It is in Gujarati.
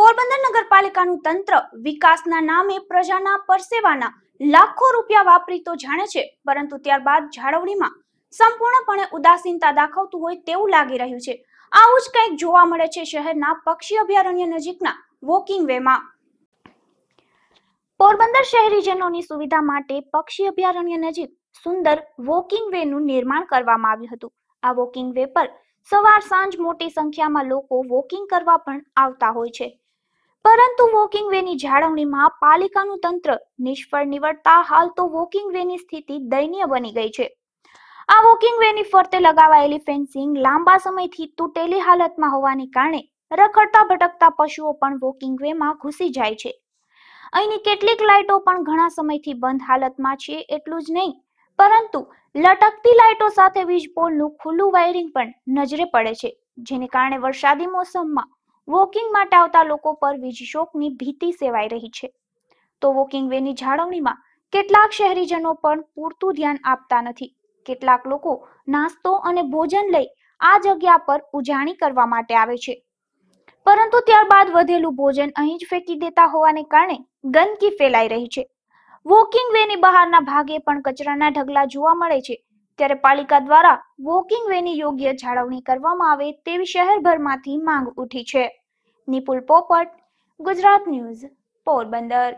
પોરબંદર નગરપાલિકાનું તંત્ર વિકાસના નામે પ્રજાના પરસેવાના લાખો રૂપિયા વાપરી તો જાણે છે પરંતુ ત્યારબાદ જાળવણીમાં સંપૂર્ણપણે ઉદાસીનતા દાખવતું હોય તેવું લાગી રહ્યું છે આવું જ કંઈક જોવા મળે છે શહેરના પક્ષી અભયારણ્ય નજીકના વોકિંગ વેમાં પોરબંદર શહેરીજનોની સુવિધા માટે પક્ષી અભયારણ્ય નજીક સુંદર વોકિંગ વેનું નિર્માણ કરવામાં આવ્યું હતું આ વોકિંગ વે પર સવાર સાંજ મોટી સંખ્યામાં લોકો વોકિંગ કરવા પણ આવતા હોય છે પરંતુ વોકિંગ વેની જાળવણીમાં પાલિકાનું તંત્ર નિષ્ફળ નિવડતા હાલ તો વોકિંગ વેની સ્થિતિ દયનીય બની ગઈ છે આ વોકિંગ વેની ફરતે લગાવાયેલી ફેન્સિંગ લાંબા સમયથી તૂટેલી હાલતમાં હોવાની કારણે રખડતા ભટકતા પશુઓ પણ વોકિંગ વેમાં ઘૂસી જાય છે અહીંની કેટલીક લાઇટો પણ ઘણા સમયથી બંધ હાલતમાં છે એટલું જ નહીં પરંતુ લટકતી લાઇટો સાથે વીજ પોલનું ખુલ્લું વાયરિંગ પણ નજરે પડે છે જેને કારણે વરસાદી મોસમમાં વોકિંગ માટે આવતા લોકો પર વીજશોકની ભીતિ સેવાઈ રહી છે તો વોકિંગ વેની જાળવણીમાં કેટલાક શહેરીજનો પણ પૂરતું ધ્યાન આપતા નથી કેટલાક લોકો નાસ્તો અને ભોજન લઈ આ જગ્યા પર ઉજાણી કરવા માટે આવે છે પરંતુ ત્યારબાદ વધેલું ભોજન અહીં જ ફેંકી દેતા હોવાને કારણે ગંદકી ફેલાઈ રહી છે વોકિંગ વેની બહારના ભાગે પણ કચરાના ઢગલા જોવા મળે છે ત્યારે પાલિકા દ્વારા વોકિંગ વેની યોગ્ય જાળવણી કરવામાં આવે તેવી શહેરભરમાંથી માંગ ઉઠી છે નિપુલ પોપટ ગુજરાત ન્યૂઝ પોરબંદર